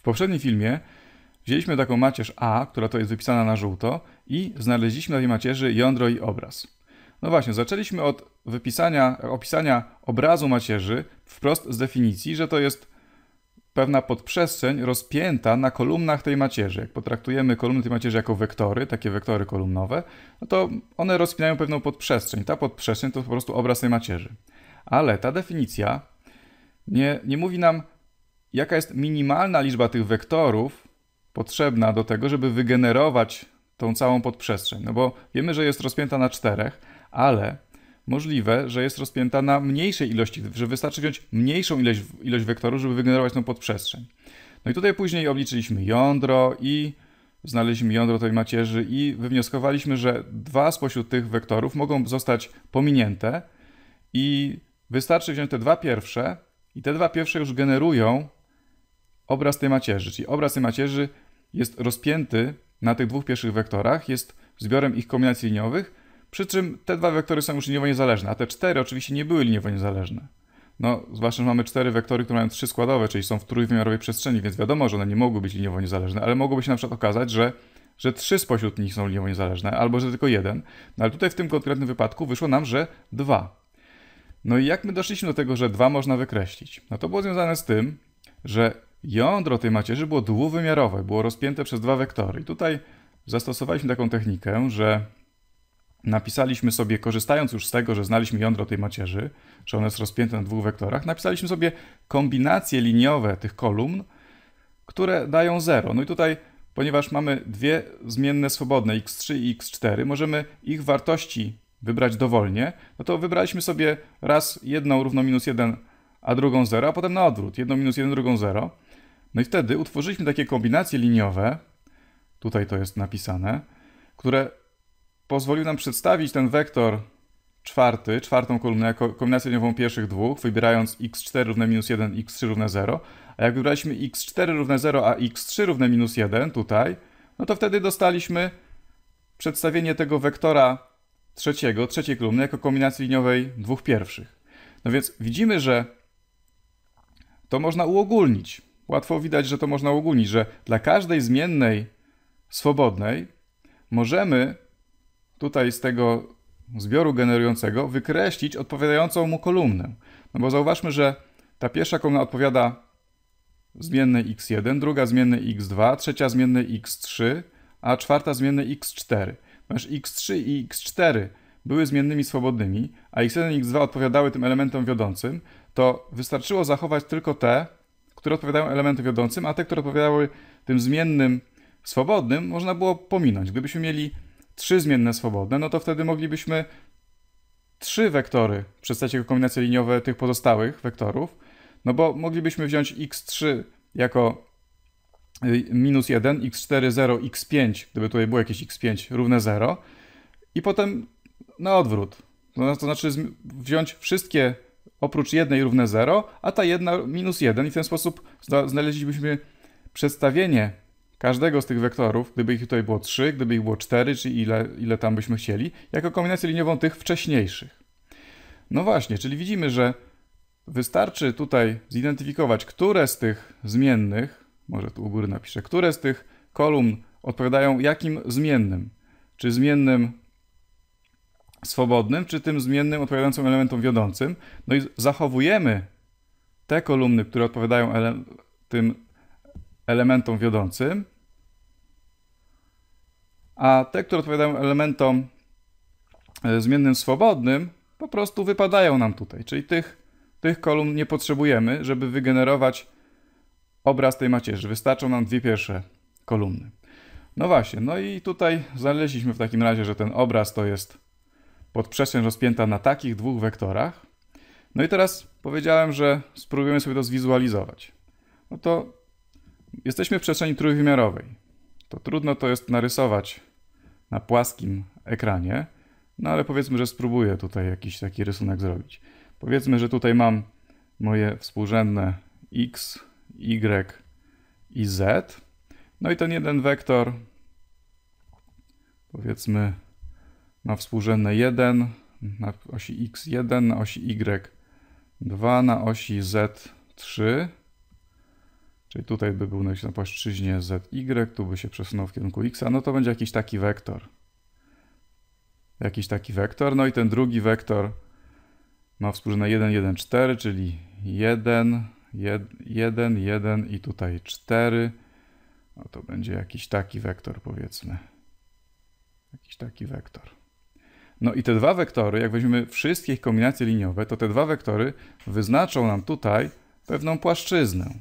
W poprzednim filmie wzięliśmy taką macierz A, która to jest wypisana na żółto i znaleźliśmy na tej macierzy jądro i obraz. No właśnie, zaczęliśmy od wypisania, opisania obrazu macierzy wprost z definicji, że to jest pewna podprzestrzeń rozpięta na kolumnach tej macierzy. Jak potraktujemy kolumny tej macierzy jako wektory, takie wektory kolumnowe, no to one rozpinają pewną podprzestrzeń. Ta podprzestrzeń to po prostu obraz tej macierzy. Ale ta definicja nie, nie mówi nam, jaka jest minimalna liczba tych wektorów potrzebna do tego, żeby wygenerować tą całą podprzestrzeń. No bo wiemy, że jest rozpięta na czterech, ale możliwe, że jest rozpięta na mniejszej ilości, że wystarczy wziąć mniejszą ilość, ilość wektorów, żeby wygenerować tą podprzestrzeń. No i tutaj później obliczyliśmy jądro i znaleźliśmy jądro tej macierzy i wywnioskowaliśmy, że dwa spośród tych wektorów mogą zostać pominięte i wystarczy wziąć te dwa pierwsze i te dwa pierwsze już generują obraz tej macierzy. Czyli obraz tej macierzy jest rozpięty na tych dwóch pierwszych wektorach, jest zbiorem ich kombinacji liniowych, przy czym te dwa wektory są już liniowo niezależne, a te cztery oczywiście nie były liniowo niezależne. No, zwłaszcza, że mamy cztery wektory, które mają trzy składowe, czyli są w trójwymiarowej przestrzeni, więc wiadomo, że one nie mogły być liniowo niezależne, ale mogłoby się na przykład okazać, że, że trzy spośród nich są liniowo niezależne, albo że tylko jeden. No ale tutaj w tym konkretnym wypadku wyszło nam, że dwa. No i jak my doszliśmy do tego, że dwa można wykreślić? No to było związane z tym, że Jądro tej macierzy było dwuwymiarowe, było rozpięte przez dwa wektory. I tutaj zastosowaliśmy taką technikę, że napisaliśmy sobie, korzystając już z tego, że znaliśmy jądro tej macierzy, że ono jest rozpięte na dwóch wektorach, napisaliśmy sobie kombinacje liniowe tych kolumn, które dają 0. No i tutaj, ponieważ mamy dwie zmienne swobodne, x3 i x4, możemy ich wartości wybrać dowolnie, no to wybraliśmy sobie raz jedną równo minus 1, a drugą 0, a potem na odwrót, jedną minus 1, drugą 0. No i wtedy utworzyliśmy takie kombinacje liniowe, tutaj to jest napisane, które pozwoliły nam przedstawić ten wektor czwarty, czwartą kolumnę jako kombinację liniową pierwszych dwóch, wybierając x4 równe minus 1, x3 równe 0. A jak wybraliśmy x4 równe 0, a x3 równe minus 1 tutaj, no to wtedy dostaliśmy przedstawienie tego wektora trzeciego, trzeciej kolumny jako kombinacji liniowej dwóch pierwszych. No więc widzimy, że to można uogólnić. Łatwo widać, że to można ogólnić, że dla każdej zmiennej swobodnej możemy tutaj z tego zbioru generującego wykreślić odpowiadającą mu kolumnę. No bo zauważmy, że ta pierwsza kolumna odpowiada zmiennej x1, druga zmiennej x2, trzecia zmiennej x3, a czwarta zmiennej x4. Ponieważ x3 i x4 były zmiennymi swobodnymi, a x1 i x2 odpowiadały tym elementom wiodącym, to wystarczyło zachować tylko te które odpowiadają elementom wiodącym, a te, które odpowiadały tym zmiennym swobodnym, można było pominąć. Gdybyśmy mieli trzy zmienne swobodne, no to wtedy moglibyśmy trzy wektory przedstawić jako kombinacje liniowe tych pozostałych wektorów, no bo moglibyśmy wziąć x3 jako y, minus 1, x4, 0, x5, gdyby tutaj było jakieś x5 równe 0 i potem na odwrót. To znaczy wziąć wszystkie oprócz jednej równe 0, a ta jedna minus 1 i w ten sposób znaleźlibyśmy przedstawienie każdego z tych wektorów, gdyby ich tutaj było 3, gdyby ich było 4, czy ile, ile tam byśmy chcieli, jako kombinację liniową tych wcześniejszych. No właśnie, czyli widzimy, że wystarczy tutaj zidentyfikować, które z tych zmiennych, może tu u góry napiszę, które z tych kolumn odpowiadają jakim zmiennym. Czy zmiennym swobodnym, czy tym zmiennym odpowiadającym elementom wiodącym. No i zachowujemy te kolumny, które odpowiadają ele tym elementom wiodącym, a te, które odpowiadają elementom e, zmiennym swobodnym, po prostu wypadają nam tutaj. Czyli tych, tych kolumn nie potrzebujemy, żeby wygenerować obraz tej macierzy. Wystarczą nam dwie pierwsze kolumny. No właśnie, no i tutaj znaleźliśmy w takim razie, że ten obraz to jest pod przestrzeń rozpięta na takich dwóch wektorach. No i teraz powiedziałem, że spróbujemy sobie to zwizualizować. No to jesteśmy w przestrzeni trójwymiarowej. To trudno to jest narysować na płaskim ekranie, no ale powiedzmy, że spróbuję tutaj jakiś taki rysunek zrobić. Powiedzmy, że tutaj mam moje współrzędne x, y i z. No i ten jeden wektor, powiedzmy, na współrzędne 1, na osi x1, na osi y2, na osi z3, czyli tutaj by był na płaszczyźnie zy, tu by się przesunął w kierunku x, no to będzie jakiś taki wektor. Jakiś taki wektor, no i ten drugi wektor ma no współrzędne 1, 1, 4, czyli 1, 1, 1 i tutaj 4. No to będzie jakiś taki wektor powiedzmy. Jakiś taki wektor. No i te dwa wektory, jak weźmiemy wszystkie ich kombinacje liniowe, to te dwa wektory wyznaczą nam tutaj pewną płaszczyznę.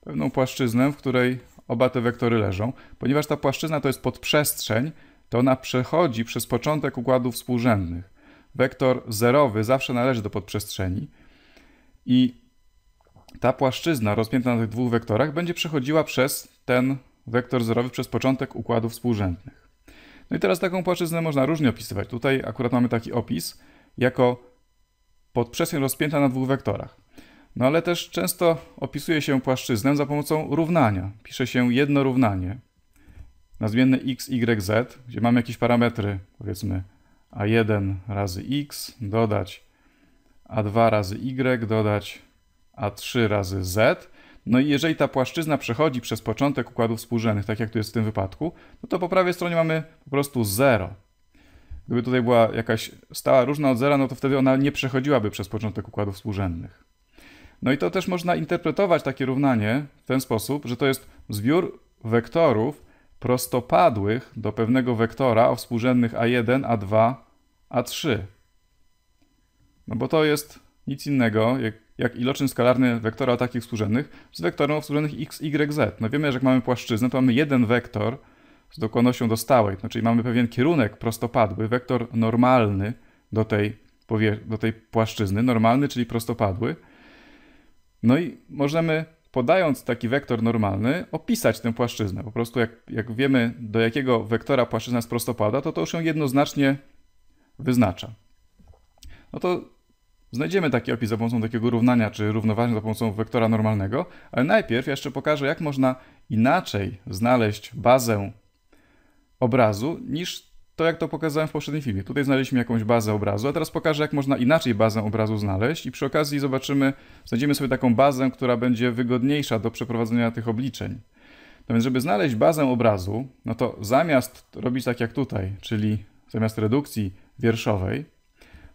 Pewną płaszczyznę, w której oba te wektory leżą. Ponieważ ta płaszczyzna to jest podprzestrzeń, to ona przechodzi przez początek układów współrzędnych. Wektor zerowy zawsze należy do podprzestrzeni i ta płaszczyzna rozpięta na tych dwóch wektorach będzie przechodziła przez ten wektor zerowy, przez początek układów współrzędnych. No i teraz taką płaszczyznę można różnie opisywać. Tutaj akurat mamy taki opis jako podprzestrzeń rozpięta na dwóch wektorach. No ale też często opisuje się płaszczyznę za pomocą równania. Pisze się jedno równanie na zmienne x, y, z, gdzie mamy jakieś parametry, powiedzmy a1 razy x dodać a2 razy y dodać a3 razy z no i jeżeli ta płaszczyzna przechodzi przez początek układów współrzędnych, tak jak tu jest w tym wypadku, no to po prawej stronie mamy po prostu 0. Gdyby tutaj była jakaś stała różna od zera, no to wtedy ona nie przechodziłaby przez początek układów współrzędnych. No i to też można interpretować takie równanie w ten sposób, że to jest zbiór wektorów prostopadłych do pewnego wektora o współrzędnych a1, a2, a3. No bo to jest nic innego jak jak iloczyn skalarny wektora takich współrzędnych z wektorem o współrzędnych x, y, z. No wiemy, że jak mamy płaszczyznę, to mamy jeden wektor z dokonosią do stałej, no czyli mamy pewien kierunek prostopadły, wektor normalny do tej, do tej płaszczyzny, normalny, czyli prostopadły. No i możemy podając taki wektor normalny, opisać tę płaszczyznę. Po prostu jak, jak wiemy, do jakiego wektora płaszczyzna jest prostopada, to to już ją jednoznacznie wyznacza. No to Znajdziemy taki opis za pomocą takiego równania czy równoważenia za pomocą wektora normalnego, ale najpierw ja jeszcze pokażę, jak można inaczej znaleźć bazę obrazu niż to, jak to pokazałem w poprzednim filmie. Tutaj znaleźliśmy jakąś bazę obrazu, a teraz pokażę, jak można inaczej bazę obrazu znaleźć i przy okazji zobaczymy, znajdziemy sobie taką bazę, która będzie wygodniejsza do przeprowadzenia tych obliczeń. No więc, żeby znaleźć bazę obrazu, no to zamiast robić tak jak tutaj, czyli zamiast redukcji wierszowej,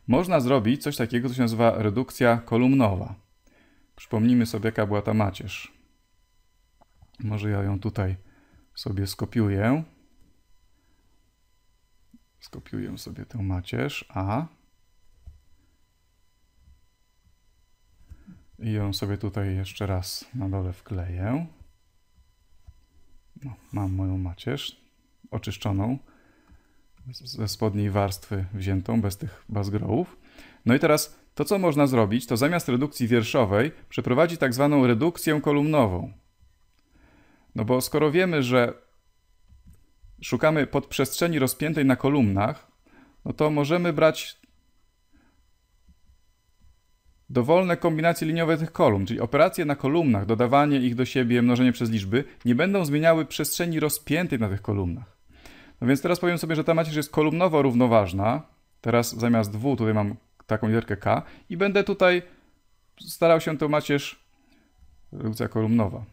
można zrobić coś takiego, co się nazywa redukcja kolumnowa. Przypomnijmy sobie, jaka była ta macierz. Może ja ją tutaj sobie skopiuję. Skopiuję sobie tę macierz A. I ją sobie tutaj jeszcze raz na dole wkleję. No, mam moją macierz oczyszczoną ze spodniej warstwy wziętą, bez tych bazgrołów. No i teraz to, co można zrobić, to zamiast redukcji wierszowej przeprowadzić tak zwaną redukcję kolumnową. No bo skoro wiemy, że szukamy podprzestrzeni rozpiętej na kolumnach, no to możemy brać dowolne kombinacje liniowe tych kolumn, czyli operacje na kolumnach, dodawanie ich do siebie, mnożenie przez liczby, nie będą zmieniały przestrzeni rozpiętej na tych kolumnach. No więc teraz powiem sobie, że ta macierz jest kolumnowo równoważna. Teraz zamiast W tutaj mam taką literkę K i będę tutaj starał się tę macierz, redukcja kolumnowa,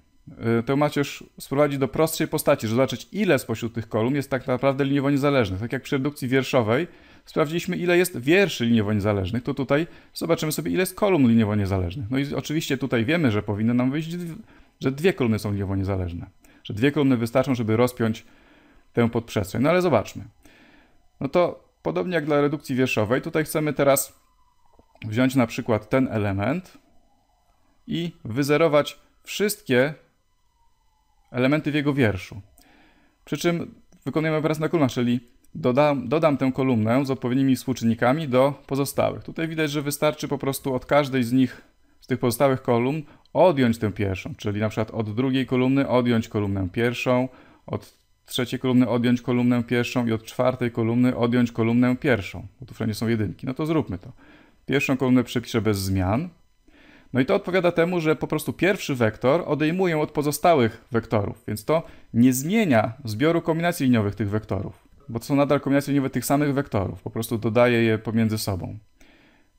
y, tę macierz sprowadzić do prostszej postaci, żeby zobaczyć ile spośród tych kolumn jest tak naprawdę liniowo niezależnych. Tak jak przy redukcji wierszowej sprawdziliśmy ile jest wierszy liniowo niezależnych, to tutaj zobaczymy sobie ile jest kolumn liniowo niezależnych. No i oczywiście tutaj wiemy, że powinno nam wyjść, że dwie kolumny są liniowo niezależne. Że dwie kolumny wystarczą, żeby rozpiąć tę podprzestrzeń. No ale zobaczmy. No to podobnie jak dla redukcji wierszowej, tutaj chcemy teraz wziąć na przykład ten element i wyzerować wszystkie elementy w jego wierszu. Przy czym wykonujemy wraz na kolumnach, czyli dodam, dodam tę kolumnę z odpowiednimi współczynnikami do pozostałych. Tutaj widać, że wystarczy po prostu od każdej z nich, z tych pozostałych kolumn, odjąć tę pierwszą, czyli na przykład od drugiej kolumny odjąć kolumnę pierwszą, od trzeciej kolumny odjąć kolumnę pierwszą i od czwartej kolumny odjąć kolumnę pierwszą, bo tu wszędzie są jedynki. No to zróbmy to. Pierwszą kolumnę przepiszę bez zmian. No i to odpowiada temu, że po prostu pierwszy wektor odejmuję od pozostałych wektorów, więc to nie zmienia zbioru kombinacji liniowych tych wektorów, bo to są nadal kombinacje liniowe tych samych wektorów, po prostu dodaję je pomiędzy sobą.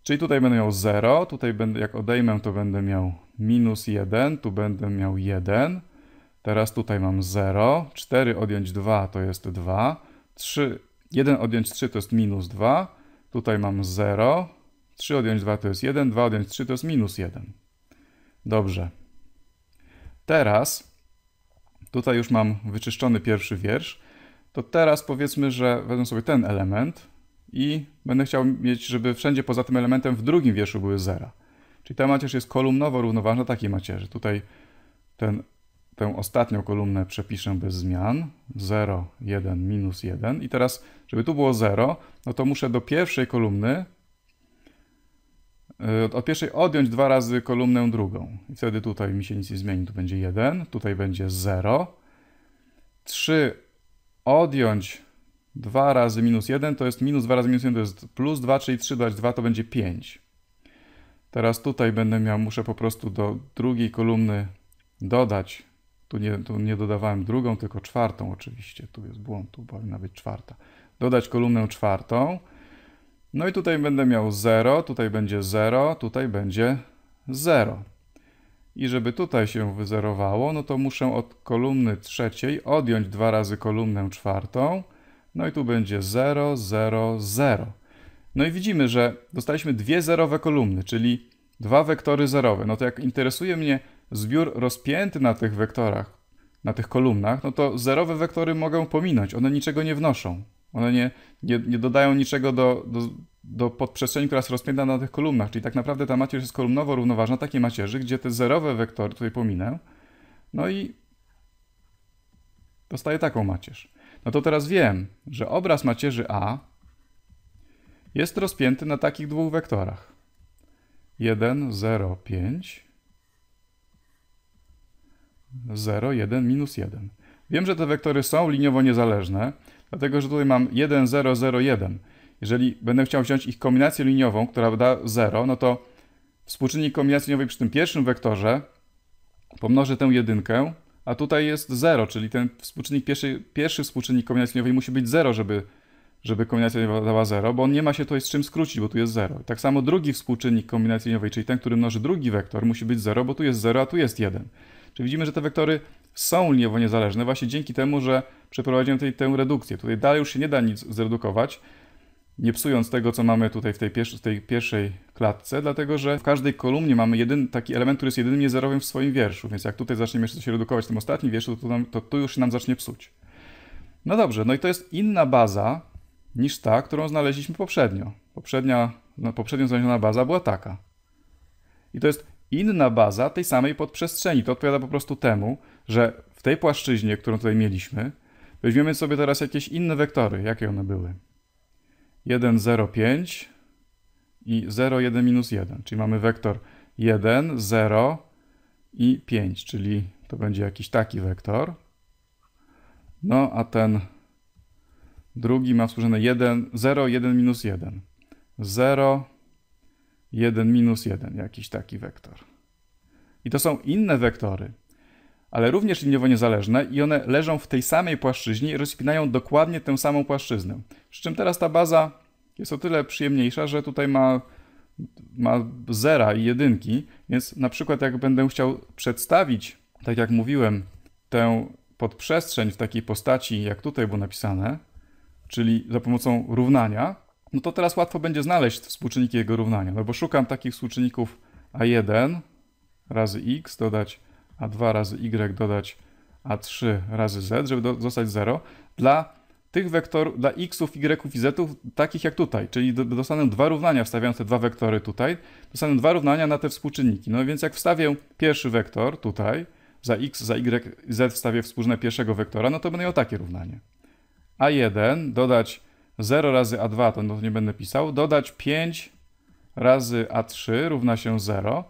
Czyli tutaj będę miał 0, tutaj będę, jak odejmę, to będę miał minus 1, tu będę miał 1, Teraz tutaj mam 0, 4 odjąć 2 to jest 2, 3, 1 odjąć 3 to jest minus 2, tutaj mam 0, 3 odjąć 2 to jest 1, 2 odjąć 3 to jest minus 1. Dobrze. Teraz, tutaj już mam wyczyszczony pierwszy wiersz, to teraz powiedzmy, że wezmę sobie ten element i będę chciał mieć, żeby wszędzie poza tym elementem w drugim wierszu były 0. Czyli ta macierz jest kolumnowo równoważna takiej macierzy. Tutaj ten tę ostatnią kolumnę przepiszę bez zmian. 0, 1, minus 1. I teraz, żeby tu było 0, no to muszę do pierwszej kolumny, y, od pierwszej odjąć dwa razy kolumnę drugą. I wtedy tutaj mi się nic nie zmieni. Tu będzie 1, tutaj będzie 0. 3 odjąć 2 razy minus 1 to jest minus 2 razy minus 1 to jest plus 2, czyli 3 dodać 2 to będzie 5. Teraz tutaj będę miał, muszę po prostu do drugiej kolumny dodać tu nie, tu nie dodawałem drugą, tylko czwartą oczywiście. Tu jest błąd, tu powinna być czwarta. Dodać kolumnę czwartą. No i tutaj będę miał 0, tutaj będzie 0, tutaj będzie 0. I żeby tutaj się wyzerowało, no to muszę od kolumny trzeciej odjąć dwa razy kolumnę czwartą. No i tu będzie 0, 0, 0. No i widzimy, że dostaliśmy dwie zerowe kolumny, czyli dwa wektory zerowe. No to jak interesuje mnie zbiór rozpięty na tych wektorach, na tych kolumnach, no to zerowe wektory mogę pominąć, one niczego nie wnoszą. One nie, nie, nie dodają niczego do, do, do podprzestrzeni, która jest rozpięta na tych kolumnach. Czyli tak naprawdę ta macierz jest kolumnowo równoważna takiej macierzy, gdzie te zerowe wektory tutaj pominę. No i dostaję taką macierz. No to teraz wiem, że obraz macierzy A jest rozpięty na takich dwóch wektorach. 1, 0, 5 0, 1, minus 1. Wiem, że te wektory są liniowo niezależne, dlatego że tutaj mam 1, 0, 0, 1. Jeżeli będę chciał wziąć ich kombinację liniową, która da 0, no to współczynnik kombinacji liniowej przy tym pierwszym wektorze pomnożę tę jedynkę, a tutaj jest 0, czyli ten współczynnik pierwszy, pierwszy współczynnik kombinacji liniowej musi być 0, żeby, żeby kombinacja liniowa dała 0, bo on nie ma się tutaj z czym skrócić, bo tu jest 0. Tak samo drugi współczynnik kombinacji liniowej, czyli ten, który mnoży drugi wektor, musi być 0, bo tu jest 0, a tu jest 1. Czyli widzimy, że te wektory są liniowo niezależne właśnie dzięki temu, że przeprowadziłem tutaj tę redukcję. Tutaj dalej już się nie da nic zredukować, nie psując tego, co mamy tutaj w tej, w tej, pierwszej klatce, dlatego że w każdej kolumnie mamy jeden taki element, który jest jedynym niezerowym w swoim wierszu, więc jak tutaj zaczniemy jeszcze coś redukować w tym ostatnim wierszu, to, to, tu już się nam zacznie psuć. No dobrze, no i to jest inna baza niż ta, którą znaleźliśmy poprzednio. Poprzednia, no, poprzednio znaleziona baza była taka. I to jest inna baza tej samej podprzestrzeni. To odpowiada po prostu temu, że w tej płaszczyźnie, którą tutaj mieliśmy, weźmiemy sobie teraz jakieś inne wektory. Jakie one były? 1, 0, 5 i 0, 1, minus 1. Czyli mamy wektor 1, 0 i 5, czyli to będzie jakiś taki wektor. No a ten drugi ma współrzędne 1, 0, 1, minus 1. 0, 1, 1 minus 1, jakiś taki wektor. I to są inne wektory, ale również liniowo niezależne i one leżą w tej samej płaszczyźnie i rozpinają dokładnie tę samą płaszczyznę. Przy czym teraz ta baza jest o tyle przyjemniejsza, że tutaj ma, ma zera i jedynki, więc na przykład jak będę chciał przedstawić, tak jak mówiłem, tę podprzestrzeń w takiej postaci, jak tutaj było napisane, czyli za pomocą równania, no to teraz łatwo będzie znaleźć współczynniki jego równania, no bo szukam takich współczynników a1 razy x dodać a2 razy y dodać a3 razy z, żeby do, dostać 0, dla tych wektorów, dla xów, yów i zów, takich jak tutaj, czyli do, dostanę dwa równania, wstawiając te dwa wektory tutaj, dostanę dwa równania na te współczynniki. No więc jak wstawię pierwszy wektor tutaj, za x, za y, z wstawię współczynne pierwszego wektora, no to będę miał takie równanie. a1 dodać 0 razy A2, no to nie będę pisał, dodać 5 razy A3 równa się 0,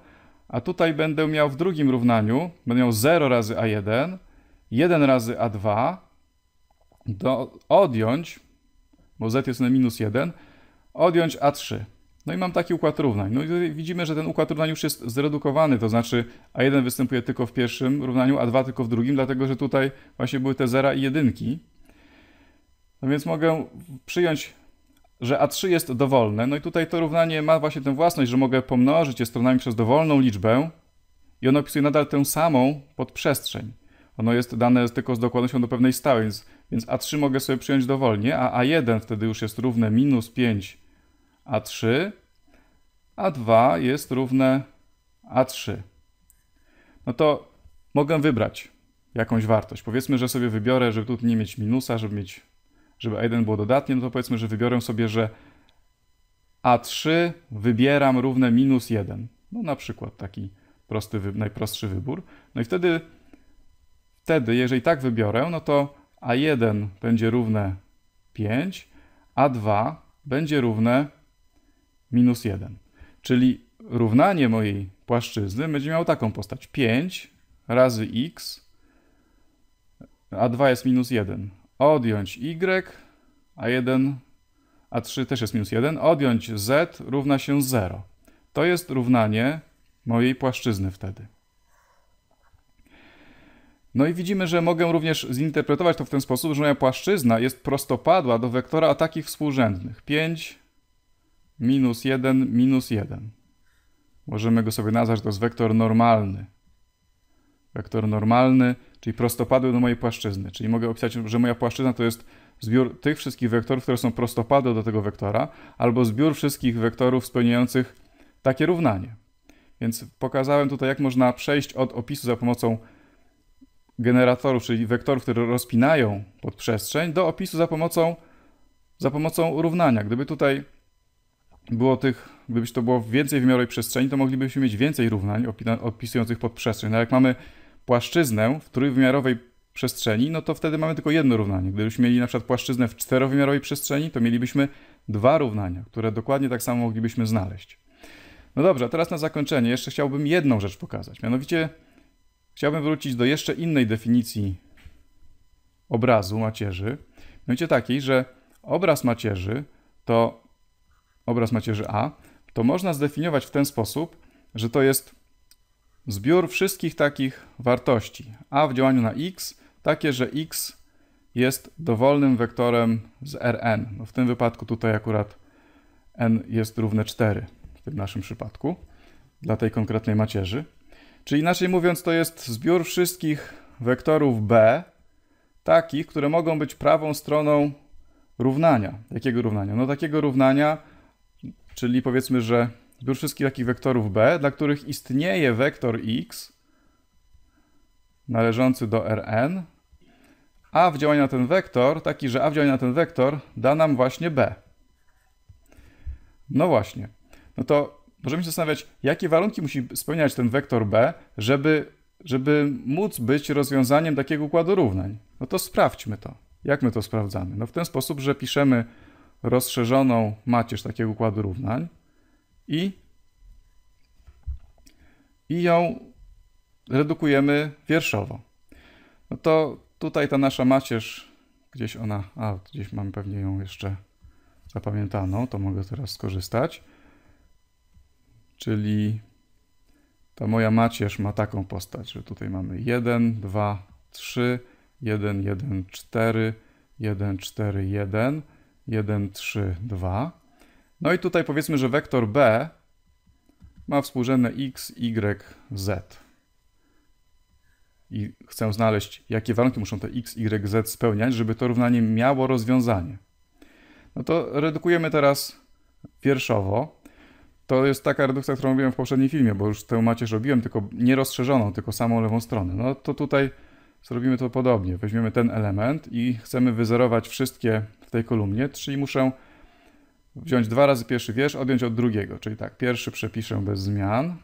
a tutaj będę miał w drugim równaniu, będę miał 0 razy A1, 1 razy A2, do, odjąć, bo Z jest na minus 1, odjąć A3. No i mam taki układ równań. No i widzimy, że ten układ równań już jest zredukowany, to znaczy A1 występuje tylko w pierwszym równaniu, A2 tylko w drugim, dlatego że tutaj właśnie były te zera i jedynki. No więc mogę przyjąć, że A3 jest dowolne. No i tutaj to równanie ma właśnie tę własność, że mogę pomnożyć je stronami przez dowolną liczbę i ono opisuje nadal tę samą podprzestrzeń. Ono jest dane tylko z dokładnością do pewnej stałej, więc, więc A3 mogę sobie przyjąć dowolnie, a A1 wtedy już jest równe minus 5 A3, A2 jest równe A3. No to mogę wybrać jakąś wartość. Powiedzmy, że sobie wybiorę, żeby tu nie mieć minusa, żeby mieć żeby A1 było dodatnie, no to powiedzmy, że wybiorę sobie, że A3 wybieram równe minus 1. No na przykład taki prosty, najprostszy wybór. No i wtedy, wtedy, jeżeli tak wybiorę, no to A1 będzie równe 5, A2 będzie równe minus 1. Czyli równanie mojej płaszczyzny będzie miało taką postać. 5 razy x, a 2 jest minus 1 odjąć y, a 1, a 3 też jest minus 1, odjąć z równa się 0. To jest równanie mojej płaszczyzny wtedy. No i widzimy, że mogę również zinterpretować to w ten sposób, że moja płaszczyzna jest prostopadła do wektora takich współrzędnych. 5, minus 1, minus 1. Możemy go sobie nazwać, to jest wektor normalny. Wektor normalny czyli prostopadłe do mojej płaszczyzny. Czyli mogę opisać, że moja płaszczyzna to jest zbiór tych wszystkich wektorów, które są prostopadłe do tego wektora, albo zbiór wszystkich wektorów spełniających takie równanie. Więc pokazałem tutaj, jak można przejść od opisu za pomocą generatorów, czyli wektorów, które rozpinają podprzestrzeń, do opisu za pomocą, za pomocą równania. Gdyby tutaj było tych, gdybyś to było więcej wymiarowej przestrzeni, to moglibyśmy mieć więcej równań opisujących podprzestrzeń. No jak mamy płaszczyznę w trójwymiarowej przestrzeni, no to wtedy mamy tylko jedno równanie. Gdybyśmy mieli na przykład płaszczyznę w czterowymiarowej przestrzeni, to mielibyśmy dwa równania, które dokładnie tak samo moglibyśmy znaleźć. No dobrze, a teraz na zakończenie jeszcze chciałbym jedną rzecz pokazać. Mianowicie chciałbym wrócić do jeszcze innej definicji obrazu macierzy. Mianowicie takiej, że obraz macierzy to obraz macierzy A, to można zdefiniować w ten sposób, że to jest zbiór wszystkich takich wartości, a w działaniu na x takie, że x jest dowolnym wektorem z Rn. No w tym wypadku tutaj akurat n jest równe 4 w tym naszym przypadku dla tej konkretnej macierzy. Czyli inaczej mówiąc, to jest zbiór wszystkich wektorów b, takich, które mogą być prawą stroną równania. Jakiego równania? No takiego równania, czyli powiedzmy, że zbiór wszystkich takich wektorów B, dla których istnieje wektor x należący do Rn, a w działaniu na ten wektor, taki, że a w działaniu na ten wektor da nam właśnie B. No właśnie. No to możemy się zastanawiać, jakie warunki musi spełniać ten wektor B, żeby, żeby móc być rozwiązaniem takiego układu równań. No to sprawdźmy to. Jak my to sprawdzamy? No w ten sposób, że piszemy rozszerzoną macierz takiego układu równań i, i ją redukujemy wierszowo. No to tutaj ta nasza macierz, gdzieś ona, a gdzieś mam pewnie ją jeszcze zapamiętaną, to mogę teraz skorzystać. Czyli ta moja macierz ma taką postać, że tutaj mamy 1, 2, 3, 1, 1, 4, 1, 4, 1, 1, 3, 2. No i tutaj powiedzmy, że wektor B ma współrzędne x, y, z. I chcę znaleźć, jakie warunki muszą te x, y, z spełniać, żeby to równanie miało rozwiązanie. No to redukujemy teraz wierszowo. To jest taka redukcja, którą robiłem w poprzednim filmie, bo już tę macierz robiłem, tylko nie rozszerzoną, tylko samą lewą stronę. No to tutaj zrobimy to podobnie. Weźmiemy ten element i chcemy wyzerować wszystkie w tej kolumnie, czyli muszę wziąć dwa razy pierwszy wiersz, odjąć od drugiego. Czyli tak, pierwszy przepiszę bez zmian.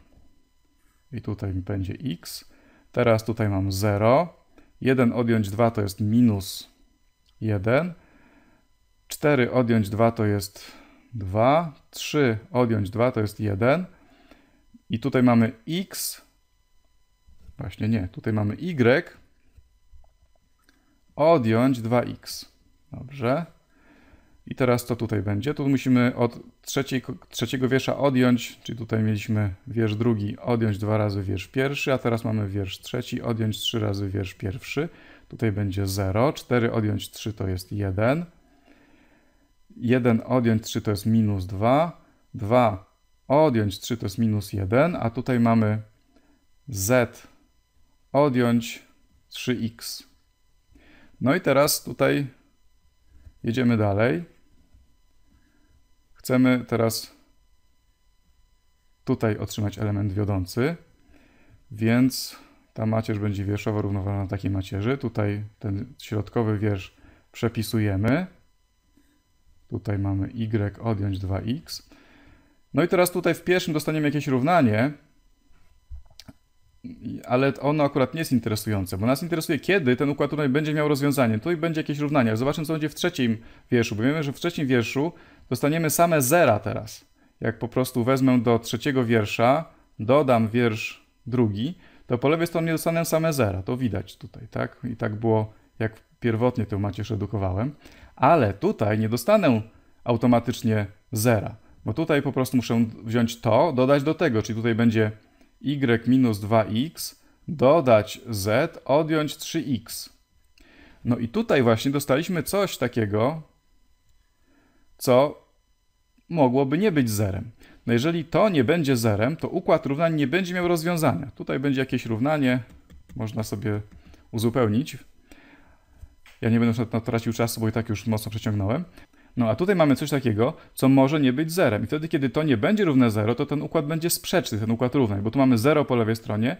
I tutaj mi będzie x. Teraz tutaj mam 0. 1 odjąć 2 to jest minus 1. 4 odjąć 2 to jest 2. 3 odjąć 2 to jest 1. I tutaj mamy x. Właśnie nie, tutaj mamy y. Odjąć 2x. Dobrze. I teraz to tutaj będzie. Tu musimy od trzeciej, trzeciego wiersza odjąć, czyli tutaj mieliśmy wiersz drugi, odjąć dwa razy wiersz pierwszy, a teraz mamy wiersz trzeci, odjąć trzy razy wiersz pierwszy. Tutaj będzie 0, 4 odjąć 3 to jest 1, 1 odjąć 3 to jest minus 2, 2 odjąć 3 to jest minus 1, a tutaj mamy z odjąć 3x. No i teraz tutaj jedziemy dalej. Chcemy teraz tutaj otrzymać element wiodący, więc ta macierz będzie wierszowo równoważona takiej macierzy. Tutaj ten środkowy wiersz przepisujemy. Tutaj mamy y odjąć 2x. No i teraz tutaj w pierwszym dostaniemy jakieś równanie, ale ono akurat nie jest interesujące, bo nas interesuje, kiedy ten układ tutaj będzie miał rozwiązanie. Tu i będzie jakieś równanie. Zobaczmy, co będzie w trzecim wierszu, bo wiemy, że w trzecim wierszu dostaniemy same zera teraz. Jak po prostu wezmę do trzeciego wiersza, dodam wiersz drugi, to po lewej stronie dostanę same zera. To widać tutaj, tak? I tak było, jak pierwotnie tę macierz edukowałem. Ale tutaj nie dostanę automatycznie zera, bo tutaj po prostu muszę wziąć to, dodać do tego, czyli tutaj będzie y minus 2x, dodać z, odjąć 3x. No i tutaj właśnie dostaliśmy coś takiego, co mogłoby nie być zerem. No jeżeli to nie będzie zerem, to układ równań nie będzie miał rozwiązania. Tutaj będzie jakieś równanie, można sobie uzupełnić. Ja nie będę na to tracił czasu, bo i tak już mocno przeciągnąłem. No a tutaj mamy coś takiego, co może nie być zerem. I wtedy, kiedy to nie będzie równe 0, to ten układ będzie sprzeczny, ten układ równań, bo tu mamy 0 po lewej stronie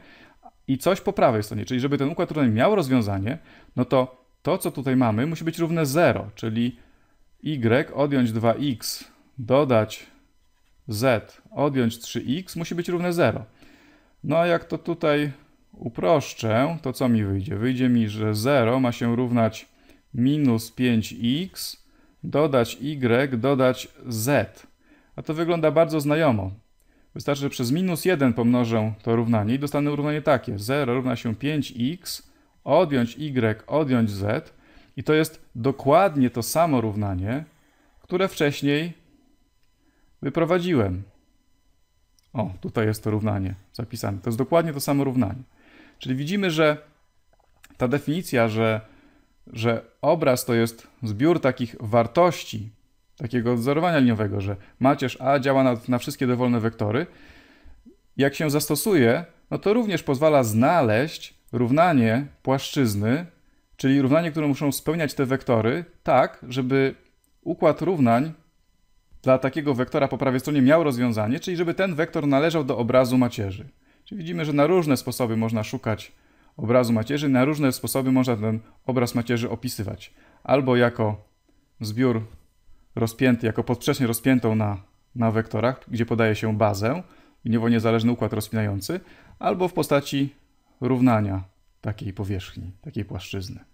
i coś po prawej stronie. Czyli żeby ten układ równań miał rozwiązanie, no to to, co tutaj mamy, musi być równe 0, czyli y odjąć 2x, dodać z, odjąć 3x musi być równe 0. No a jak to tutaj uproszczę, to co mi wyjdzie? Wyjdzie mi, że 0 ma się równać minus 5x dodać y, dodać z. A to wygląda bardzo znajomo. Wystarczy, że przez minus 1 pomnożę to równanie i dostanę równanie takie. 0 równa się 5x, odjąć y, odjąć z. I to jest dokładnie to samo równanie, które wcześniej wyprowadziłem. O, tutaj jest to równanie zapisane. To jest dokładnie to samo równanie. Czyli widzimy, że ta definicja, że że obraz to jest zbiór takich wartości, takiego odzorowania liniowego, że macierz A działa na, na wszystkie dowolne wektory. Jak się zastosuje, no to również pozwala znaleźć równanie płaszczyzny, czyli równanie, które muszą spełniać te wektory, tak, żeby układ równań dla takiego wektora po prawej stronie miał rozwiązanie, czyli żeby ten wektor należał do obrazu macierzy. Czyli widzimy, że na różne sposoby można szukać obrazu macierzy. Na różne sposoby można ten obraz macierzy opisywać. Albo jako zbiór rozpięty, jako podprzecznię rozpiętą na, na wektorach, gdzie podaje się bazę i niezależny układ rozpinający, albo w postaci równania takiej powierzchni, takiej płaszczyzny.